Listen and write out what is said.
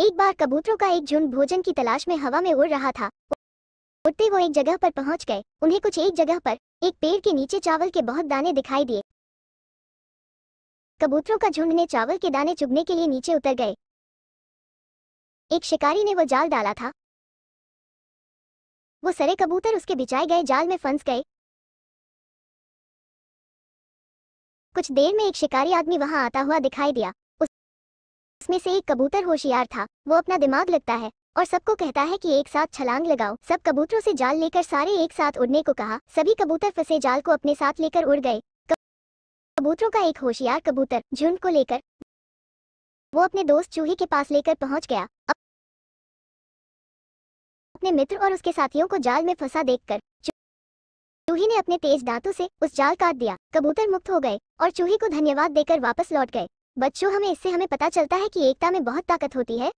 एक बार कबूतरों का एक झुंड भोजन की तलाश में हवा में उड़ रहा था उड़ते वो एक जगह पर पहुंच गए उन्हें कुछ एक जगह पर एक पेड़ के नीचे चावल के बहुत दाने दिखाई दिए कबूतरों का झुंड ने चावल के दाने चुगने के लिए नीचे उतर गए एक शिकारी ने वो जाल डाला था वो सरे कबूतर उसके बिछाए गए जाल में फंस गए कुछ देर में एक शिकारी आदमी वहां आता हुआ दिखाई दिया इसमें से एक कबूतर होशियार था वो अपना दिमाग लगता है और सबको कहता है कि एक साथ छलांग लगाओ सब कबूतरों से जाल लेकर सारे एक साथ उड़ने को कहा सभी कबूतर फंसे जाल को अपने साथ लेकर उड़ गए कबूतरों का एक होशियार कबूतर झुंड को लेकर वो अपने दोस्त चूहे के पास लेकर पहुंच गया अपने मित्र और उसके साथियों को जाल में फंसा देखकर चूही ने अपने तेज दांतों से उस जाल काट दिया कबूतर मुक्त हो गए और चूही को धन्यवाद देकर वापस लौट गए बच्चों हमें इससे हमें पता चलता है कि एकता में बहुत ताकत होती है